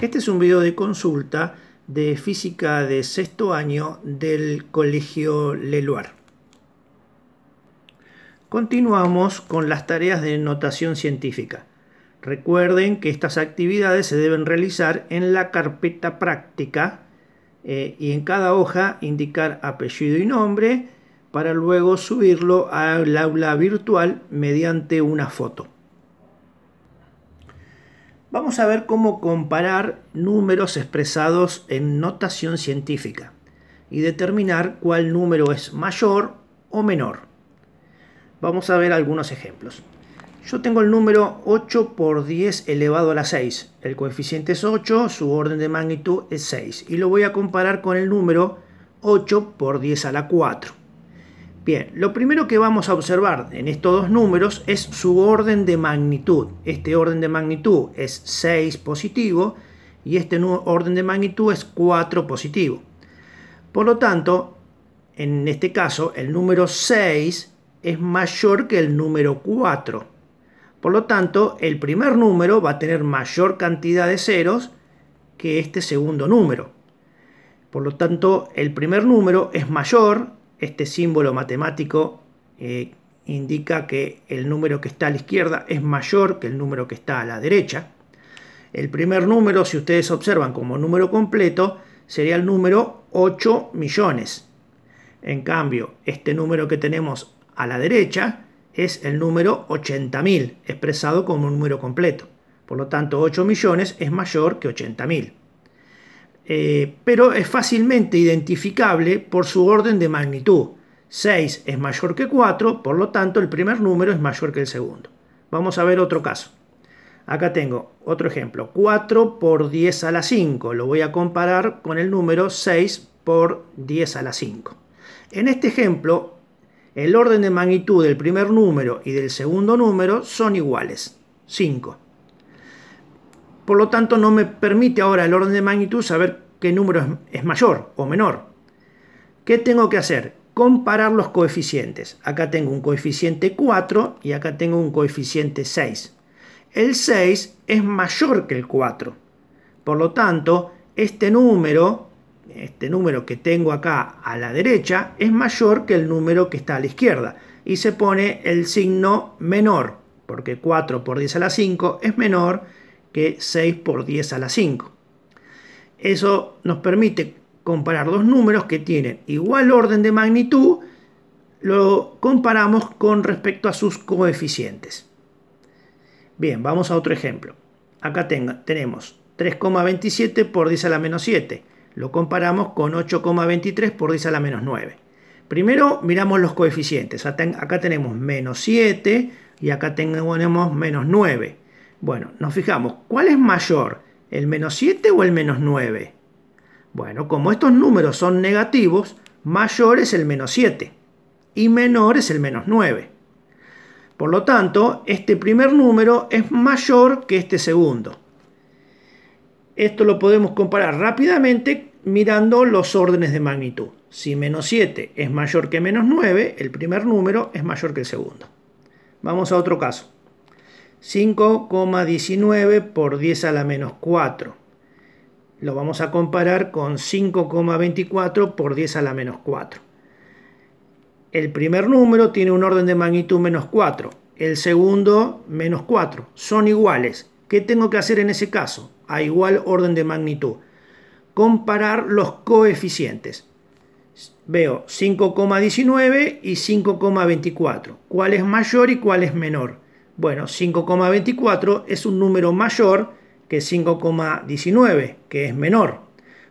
Este es un video de consulta de física de sexto año del Colegio Leluar. Continuamos con las tareas de notación científica. Recuerden que estas actividades se deben realizar en la carpeta práctica eh, y en cada hoja indicar apellido y nombre para luego subirlo al aula virtual mediante una foto vamos a ver cómo comparar números expresados en notación científica y determinar cuál número es mayor o menor. Vamos a ver algunos ejemplos. Yo tengo el número 8 por 10 elevado a la 6. El coeficiente es 8, su orden de magnitud es 6. Y lo voy a comparar con el número 8 por 10 a la 4. Bien, lo primero que vamos a observar en estos dos números es su orden de magnitud. Este orden de magnitud es 6 positivo y este orden de magnitud es 4 positivo. Por lo tanto, en este caso, el número 6 es mayor que el número 4. Por lo tanto, el primer número va a tener mayor cantidad de ceros que este segundo número. Por lo tanto, el primer número es mayor este símbolo matemático eh, indica que el número que está a la izquierda es mayor que el número que está a la derecha. El primer número, si ustedes observan como número completo, sería el número 8 millones. En cambio, este número que tenemos a la derecha es el número 80.000, expresado como un número completo. Por lo tanto, 8 millones es mayor que 80.000. Eh, pero es fácilmente identificable por su orden de magnitud. 6 es mayor que 4, por lo tanto el primer número es mayor que el segundo. Vamos a ver otro caso. Acá tengo otro ejemplo, 4 por 10 a la 5, lo voy a comparar con el número 6 por 10 a la 5. En este ejemplo, el orden de magnitud del primer número y del segundo número son iguales, 5. Por lo tanto, no me permite ahora el orden de magnitud saber qué número es mayor o menor. ¿Qué tengo que hacer? Comparar los coeficientes. Acá tengo un coeficiente 4 y acá tengo un coeficiente 6. El 6 es mayor que el 4. Por lo tanto, este número, este número que tengo acá a la derecha, es mayor que el número que está a la izquierda. Y se pone el signo menor, porque 4 por 10 a la 5 es menor que 6 por 10 a la 5. Eso nos permite comparar dos números que tienen igual orden de magnitud, lo comparamos con respecto a sus coeficientes. Bien, vamos a otro ejemplo. Acá tenemos 3,27 por 10 a la menos 7. Lo comparamos con 8,23 por 10 a la menos 9. Primero miramos los coeficientes. Acá tenemos menos 7 y acá tenemos menos 9. Bueno, nos fijamos, ¿cuál es mayor? ¿El menos 7 o el menos 9? Bueno, como estos números son negativos, mayor es el menos 7 y menor es el menos 9. Por lo tanto, este primer número es mayor que este segundo. Esto lo podemos comparar rápidamente mirando los órdenes de magnitud. Si menos 7 es mayor que menos 9, el primer número es mayor que el segundo. Vamos a otro caso. 5,19 por 10 a la menos 4. Lo vamos a comparar con 5,24 por 10 a la menos 4. El primer número tiene un orden de magnitud menos 4, el segundo menos 4. Son iguales. ¿Qué tengo que hacer en ese caso? A igual orden de magnitud. Comparar los coeficientes. Veo 5,19 y 5,24. ¿Cuál es mayor y cuál es menor? Bueno, 5,24 es un número mayor que 5,19, que es menor.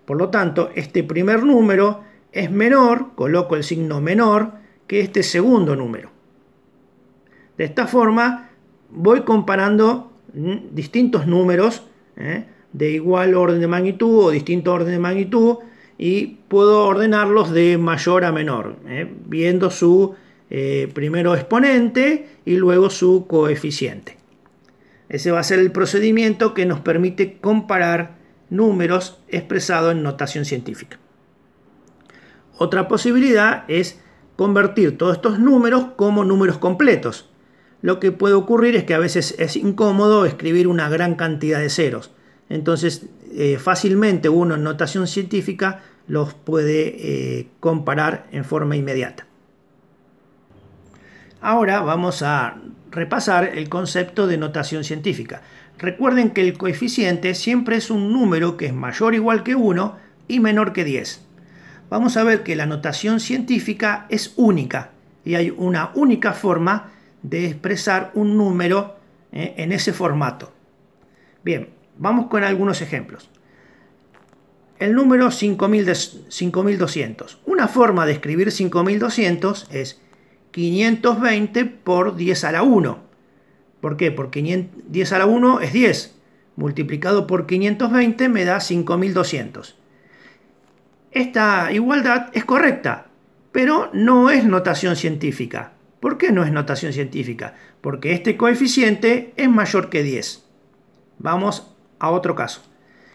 Por lo tanto, este primer número es menor, coloco el signo menor, que este segundo número. De esta forma, voy comparando mm, distintos números ¿eh? de igual orden de magnitud o distinto orden de magnitud y puedo ordenarlos de mayor a menor, ¿eh? viendo su eh, primero exponente y luego su coeficiente. Ese va a ser el procedimiento que nos permite comparar números expresados en notación científica. Otra posibilidad es convertir todos estos números como números completos. Lo que puede ocurrir es que a veces es incómodo escribir una gran cantidad de ceros. Entonces eh, fácilmente uno en notación científica los puede eh, comparar en forma inmediata. Ahora vamos a repasar el concepto de notación científica. Recuerden que el coeficiente siempre es un número que es mayor o igual que 1 y menor que 10. Vamos a ver que la notación científica es única y hay una única forma de expresar un número eh, en ese formato. Bien, vamos con algunos ejemplos. El número 5200. Una forma de escribir 5200 es 520 por 10 a la 1. ¿Por qué? Porque 10 a la 1 es 10. Multiplicado por 520 me da 5200. Esta igualdad es correcta, pero no es notación científica. ¿Por qué no es notación científica? Porque este coeficiente es mayor que 10. Vamos a otro caso.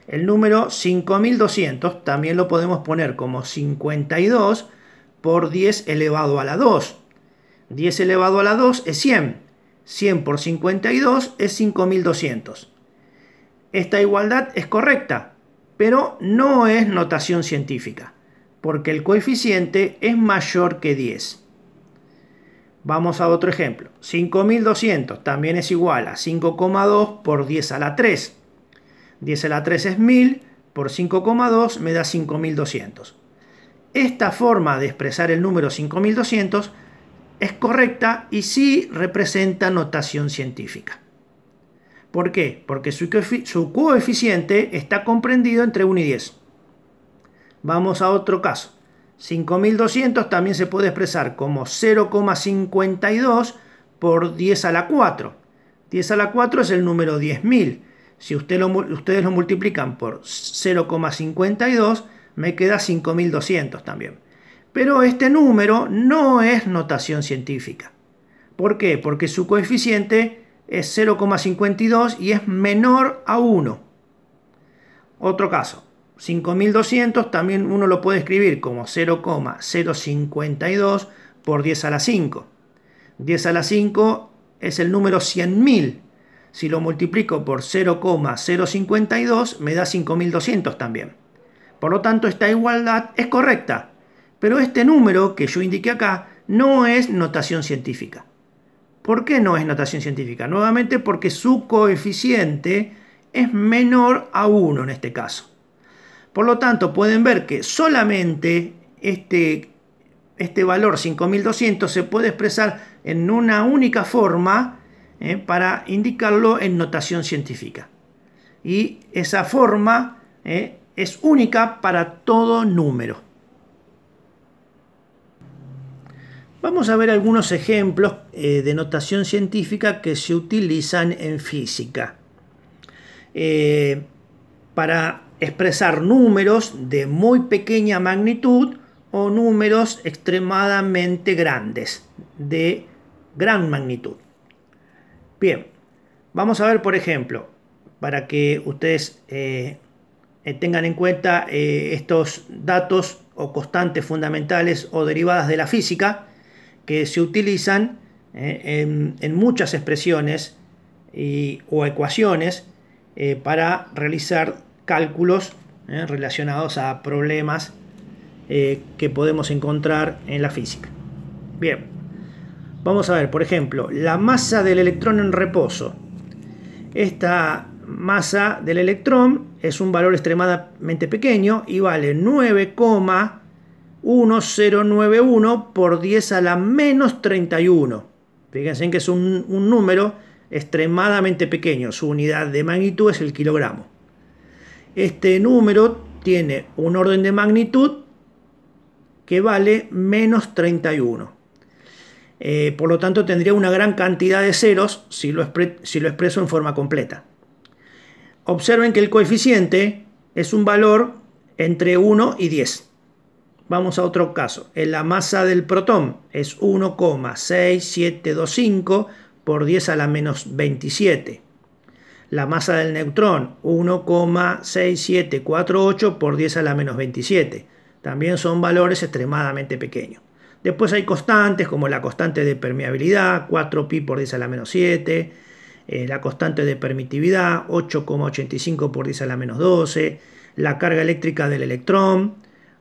El número 5200 también lo podemos poner como 52 por 10 elevado a la 2. 10 elevado a la 2 es 100. 100 por 52 es 5200. Esta igualdad es correcta, pero no es notación científica, porque el coeficiente es mayor que 10. Vamos a otro ejemplo. 5200 también es igual a 5,2 por 10 a la 3. 10 a la 3 es 1000, por 5,2 me da 5200. Esta forma de expresar el número 5200 es correcta y sí representa notación científica. ¿Por qué? Porque su, coeficiente está comprendido entre 1 y 10. Vamos a otro caso. 5200 también se puede expresar como 0,52 por 10 a la 4. 10 a la 4 es el número 10.000. Si ustedes lo multiplican por 0,52, me queda 5200 también. Pero este número no es notación científica. ¿Por qué? Porque su coeficiente es 0,52 y es menor a 1. Otro caso, 5200 también uno lo puede escribir como 0,052 por 10 a la 5. 10 a la 5 es el número 100.000. Si lo multiplico por 0,052 me da 5200 también. Por lo tanto, esta igualdad es correcta. Pero este número que yo indiqué acá no es notación científica. ¿Por qué no es notación científica? Nuevamente porque su coeficiente es menor a 1 en este caso. Por lo tanto, pueden ver que solamente este, este valor 5200 se puede expresar en una única forma eh, para indicarlo en notación científica. Y esa forma eh, es única para todo número. Vamos a ver algunos ejemplos eh, de notación científica que se utilizan en física. Eh, para expresar números de muy pequeña magnitud o números extremadamente grandes, de gran magnitud. Bien, vamos a ver por ejemplo, para que ustedes eh, tengan en cuenta estos datos o constantes fundamentales o derivadas de la física, que se utilizan eh, en, muchas expresiones y, o ecuaciones eh, para realizar cálculos eh, relacionados a problemas que podemos encontrar en la física. Bien, vamos a ver, por ejemplo, la masa del electrón en reposo. Esta masa del electrón es un valor extremadamente pequeño y vale 9, 1091 por 10 a la menos 31. Fíjense que es un, número extremadamente pequeño. Su unidad de magnitud es el kilogramo. Este número tiene un orden de magnitud que vale menos 31. Eh, por lo tanto, tendría una gran cantidad de ceros si lo, si lo expreso en forma completa. Observen que el coeficiente es un valor entre 1 y 10. Vamos a otro caso. la masa del protón es 1,6725 por 10 a la menos 27. La masa del neutrón 1,6748 por 10 a la menos 27. También son valores extremadamente pequeños. Después hay constantes como la constante de permeabilidad 4pi por 10 a la menos 7. Eh, la constante de permitividad 8,85 por 10 a la menos 12. La carga eléctrica del electrón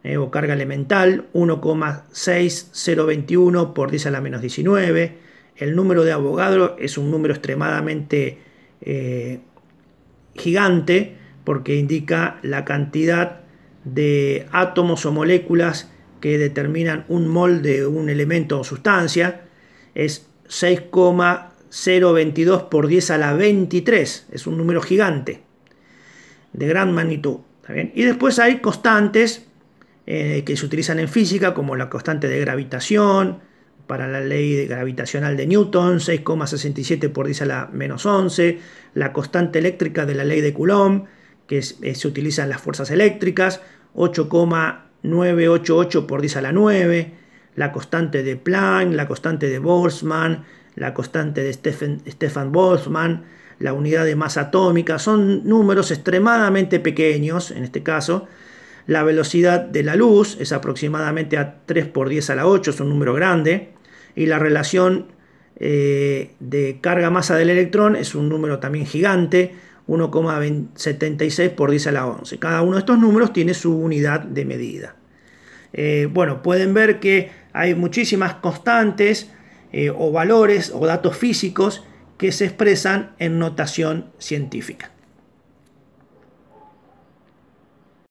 eh, o carga elemental 1,6021 por 10 a la menos 19. El número de Avogadro es un número extremadamente eh, gigante porque indica la cantidad de átomos o moléculas que determinan un mol de un elemento o sustancia. Es 6,022 por 10 a la 23. Es un número gigante de gran magnitud. Y después hay constantes eh, que se utilizan en física, como la constante de gravitación, para la ley gravitacional de Newton, 6,67 por 10 a la menos 11, la constante eléctrica de la ley de Coulomb, que eh, se utilizan las fuerzas eléctricas, 8,988 por 10 a la 9, la constante de Planck, la constante de Boltzmann, la constante de Stefan Boltzmann, la unidad de masa atómica, son números extremadamente pequeños en este caso, la velocidad de la luz es aproximadamente a 3 por 10 a la 8, es un número grande. Y la relación eh, de carga-masa del electrón es un número también gigante, 1,76 por 10 a la 11. Cada uno de estos números tiene su unidad de medida. Eh, bueno, pueden ver que hay muchísimas constantes eh, o valores o datos físicos que se expresan en notación científica.